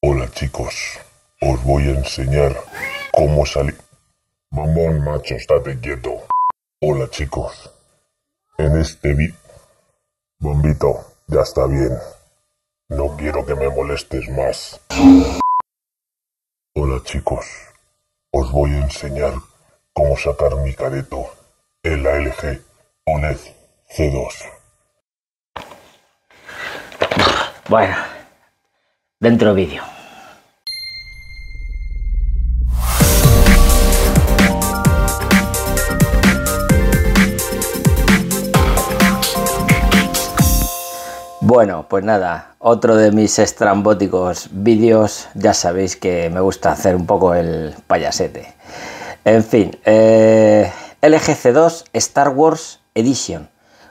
Hola chicos, os voy a enseñar cómo salir... Mamón macho, estate quieto. Hola chicos, en este vi... Bombito, ya está bien. No quiero que me molestes más. Hola chicos, os voy a enseñar cómo sacar mi careto el la LG OLED C2. Bueno, dentro vídeo. Bueno, pues nada, otro de mis estrambóticos vídeos, ya sabéis que me gusta hacer un poco el payasete. En fin, eh, LGC2 Star Wars Edition.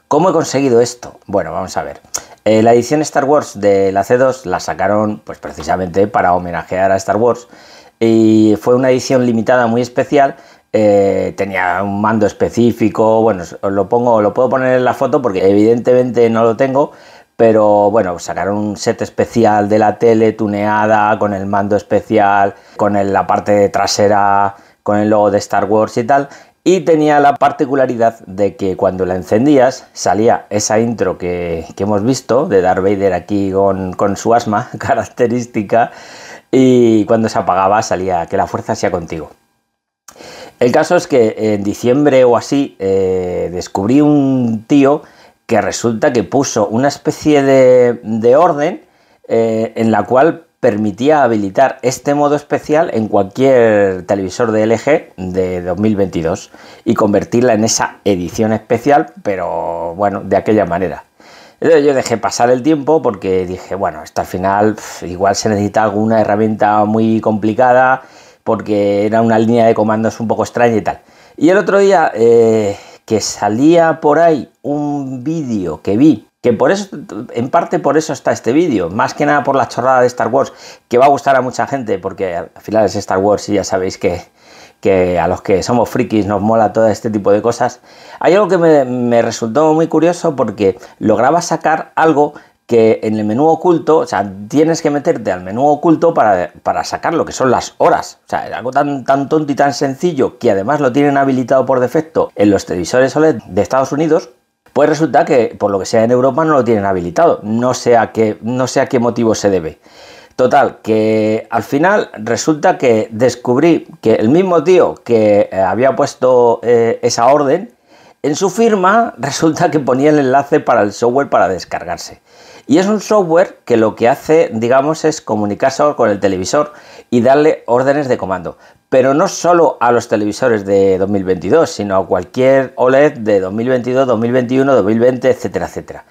¿Cómo he conseguido esto? Bueno, vamos a ver. Eh, la edición Star Wars de la C2 la sacaron pues precisamente para homenajear a Star Wars y fue una edición limitada muy especial. Eh, tenía un mando específico, bueno, os lo pongo, lo puedo poner en la foto porque evidentemente no lo tengo, pero bueno, sacaron un set especial de la tele tuneada, con el mando especial, con la parte trasera, con el logo de Star Wars y tal y tenía la particularidad de que cuando la encendías salía esa intro que, hemos visto de Darth Vader aquí con, su asma característica y cuando se apagaba salía que la fuerza sea contigo. El caso es que en diciembre o así eh, descubrí un tío que resulta que puso una especie de, orden eh, en la cual permitía habilitar este modo especial en cualquier televisor de LG de 2022 y convertirla en esa edición especial, pero bueno, de aquella manera. Entonces yo dejé pasar el tiempo porque dije, bueno, hasta el final igual se necesita alguna herramienta muy complicada porque era una línea de comandos un poco extraña y tal. Y el otro día eh, que salía por ahí un vídeo que vi que por eso, en parte por eso está este vídeo, más que nada por la chorrada de Star Wars, que va a gustar a mucha gente, porque al final es Star Wars y ya sabéis que, a los que somos frikis nos mola todo este tipo de cosas. Hay algo que me, resultó muy curioso porque lograba sacar algo que en el menú oculto, o sea, tienes que meterte al menú oculto para, sacar lo que son las horas. O sea, es algo tan, tan tonto y tan sencillo que además lo tienen habilitado por defecto en los televisores OLED de Estados Unidos, pues resulta que, por lo que sea en Europa, no lo tienen habilitado. No sé a qué, no sé qué motivo se debe. Total, que al final resulta que descubrí que el mismo tío que eh, había puesto eh, esa orden en su firma resulta que ponía el enlace para el software para descargarse. Y es un software que lo que hace, digamos, es comunicarse con el televisor y darle órdenes de comando. Pero no solo a los televisores de 2022, sino a cualquier OLED de 2022, 2021, 2020, etcétera, etcétera.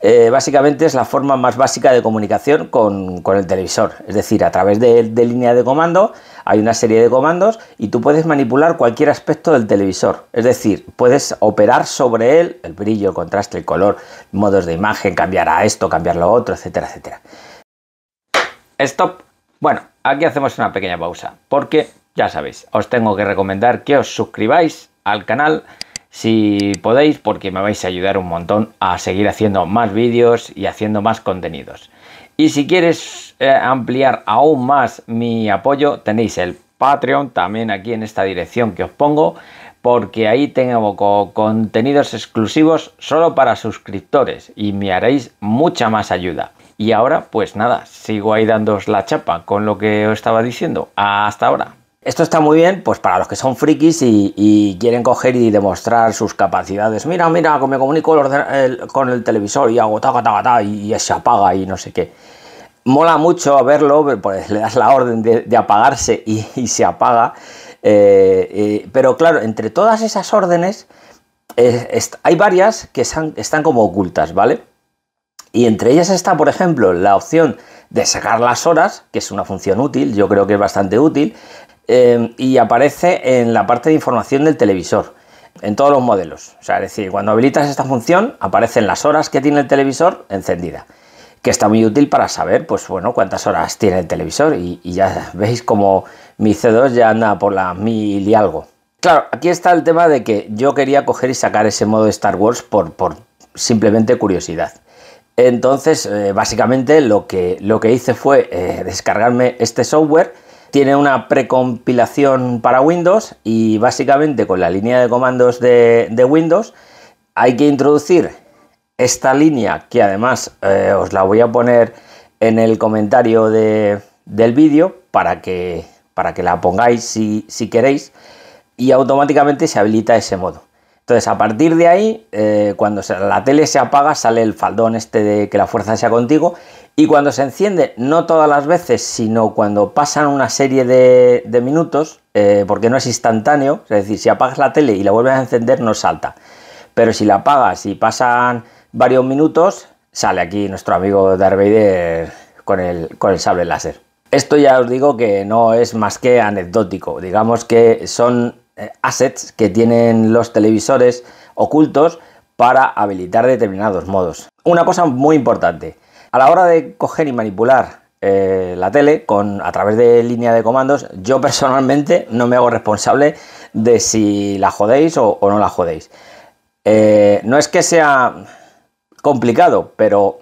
Eh, básicamente es la forma más básica de comunicación con, con el televisor. Es decir, a través de, línea de comando hay una serie de comandos y tú puedes manipular cualquier aspecto del televisor. Es decir, puedes operar sobre él el brillo, contraste, el color, modos de imagen, cambiar a esto, cambiar lo otro, etcétera, etcétera. Stop. Bueno, aquí hacemos una pequeña pausa porque ya sabéis, os tengo que recomendar que os suscribáis al canal si podéis porque me vais a ayudar un montón a seguir haciendo más vídeos y haciendo más contenidos. Y si quieres eh, ampliar aún más mi apoyo, tenéis el Patreon también aquí en esta dirección que os pongo, porque ahí tengo contenidos exclusivos solo para suscriptores y me haréis mucha más ayuda. Y ahora, pues nada, sigo ahí dándoos la chapa con lo que os estaba diciendo. Hasta ahora. Esto está muy bien, pues para los que son frikis y, quieren coger y demostrar sus capacidades. Mira, mira, me comunico con el televisor y hago ta, ta, ta, y, y se apaga y no sé qué. Mola mucho verlo, pues le das la orden de, apagarse y, se apaga. Eh, eh, pero claro, entre todas esas órdenes, eh, hay varias que están, están como ocultas, ¿vale? Y entre ellas está, por ejemplo, la opción de sacar las horas, que es una función útil, yo creo que es bastante útil. Em, y aparece en la parte de información del televisor, en todos los modelos. O sea, es decir, cuando habilitas esta función, aparecen las horas que tiene el televisor encendida, que está muy útil para saber, pues bueno, cuántas horas tiene el televisor y, ya veis como mi C2 ya anda por la mil y algo. Claro, aquí está el tema de que yo quería coger y sacar ese modo de Star Wars por, simplemente curiosidad. Entonces, eh, básicamente lo que, lo que hice fue eh, descargarme este software tiene una precompilación para Windows y básicamente con la línea de comandos de, Windows hay que introducir esta línea que además eh, os la voy a poner en el comentario del vídeo para que, para que la pongáis si queréis y automáticamente se habilita ese modo. Entonces, a partir de ahí, eh, cuando la tele se apaga, sale el faldón este de que la fuerza sea contigo. Y cuando se enciende, no todas las veces, sino cuando pasan una serie de, minutos, eh, porque no es instantáneo, es decir, si apagas la tele y la vuelves a encender, no salta. Pero si la apagas y pasan varios minutos, sale aquí nuestro amigo Darth con el, con el sable láser. Esto ya os digo que no es más que anecdótico, digamos que son eh, assets que tienen los televisores ocultos para habilitar determinados modos. Una cosa muy importante, a la hora de coger y manipular eh, la tele con, a través de línea de comandos, yo personalmente no me hago responsable de si la jodéis o, no la jodéis. Eh, no es que sea complicado, pero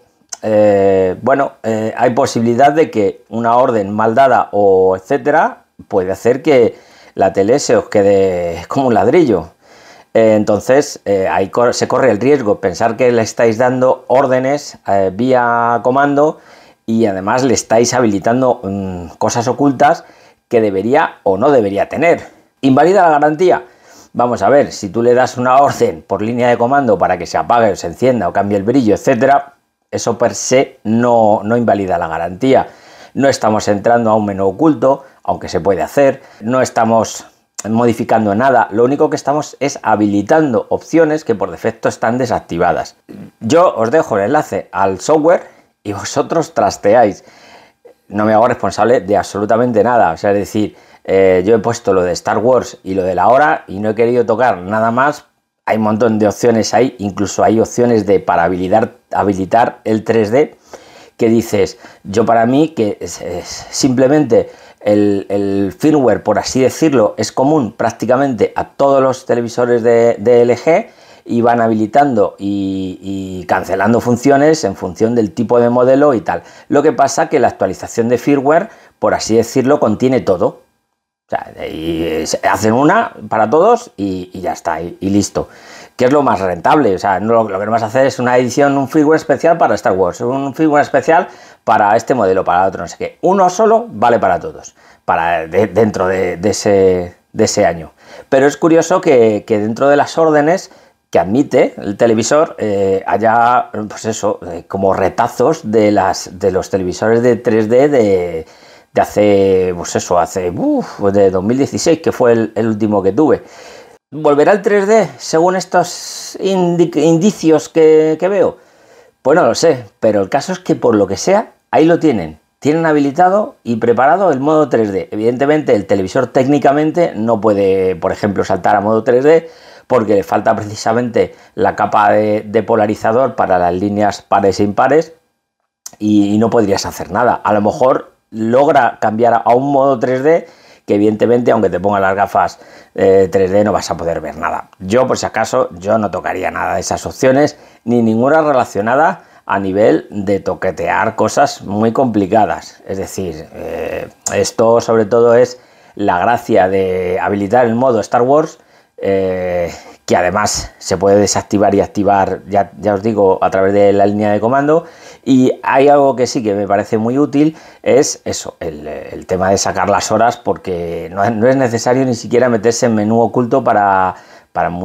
bueno, hay posibilidad de que una orden mal dada o etcétera puede hacer que la tele se os quede como un ladrillo. Eh, entonces, eh, ahí se corre el riesgo, pensar que le estáis dando órdenes eh, vía comando y además le estáis habilitando mm, cosas ocultas que debería o no debería tener. Invalida la garantía. Vamos a ver, si tú le das una orden por línea de comando para que se apague o se encienda o cambie el brillo, etcétera, eso per se no, no invalida la garantía. No estamos entrando a un menú oculto, aunque se puede hacer. No estamos modificando nada, lo único que estamos es habilitando opciones que por defecto están desactivadas. Yo os dejo el enlace al software y vosotros trasteáis. No me hago responsable de absolutamente nada, o sea, es decir, eh, yo he puesto lo de Star Wars y lo de la hora y no he querido tocar nada más. Hay un montón de opciones ahí, incluso hay opciones de para habilitar, el 3D que dices, yo para mí que es, simplemente el, firmware, por así decirlo, es común prácticamente a todos los televisores de, LG y van habilitando y, cancelando funciones en función del tipo de modelo y tal. Lo que pasa que la actualización de firmware, por así decirlo, contiene todo. O sea, hacen una para todos y, ya está, y listo que es lo más rentable. O sea, no, lo que no vas a hacer es una edición, un firmware especial para Star Wars, un figura especial para este modelo, para otro, no sé qué. Uno solo vale para todos, para dentro de, ese, año. Pero es curioso que, dentro de las órdenes que admite el televisor eh, haya, pues eso, eh, como retazos de, las, de los televisores de 3D de, de hace, pues eso, hace, uff, de 2016, que fue el último que tuve. ¿Volverá al 3D según estos indicios que, veo? Pues no lo sé, pero el caso es que por lo que sea, ahí lo tienen. Tienen habilitado y preparado el modo 3D. Evidentemente el televisor técnicamente no puede, por ejemplo, saltar a modo 3D porque le falta precisamente la capa de, polarizador para las líneas pares e impares y, y no podrías hacer nada. A lo mejor logra cambiar a un modo 3D que evidentemente aunque te pongas las gafas 3D eh, no vas a poder ver nada. Yo por si acaso, yo no tocaría nada de esas opciones, ni ninguna relacionada a nivel de toquetear cosas muy complicadas. Es decir, eh, esto sobre todo es la gracia de habilitar el modo Star Wars, eh, y además se puede desactivar y activar, ya, ya, os digo, a través de la línea de comando. Y hay algo que sí que me parece muy útil, es eso, el, tema de sacar las horas, porque no, es necesario ni siquiera meterse en menú oculto para,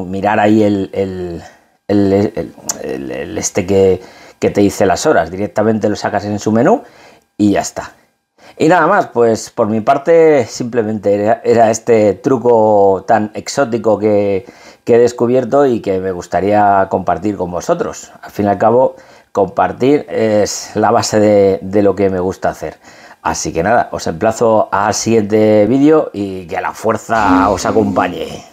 mirar ahí el, este que, te dice las horas. Directamente lo sacas en su menú y ya está. Y nada más, pues por mi parte simplemente era este truco tan exótico que, que he descubierto y que me gustaría compartir con vosotros. Al fin y al cabo, compartir es la base de, lo que me gusta hacer. Así que nada, os emplazo al siguiente vídeo y que la fuerza os acompañe.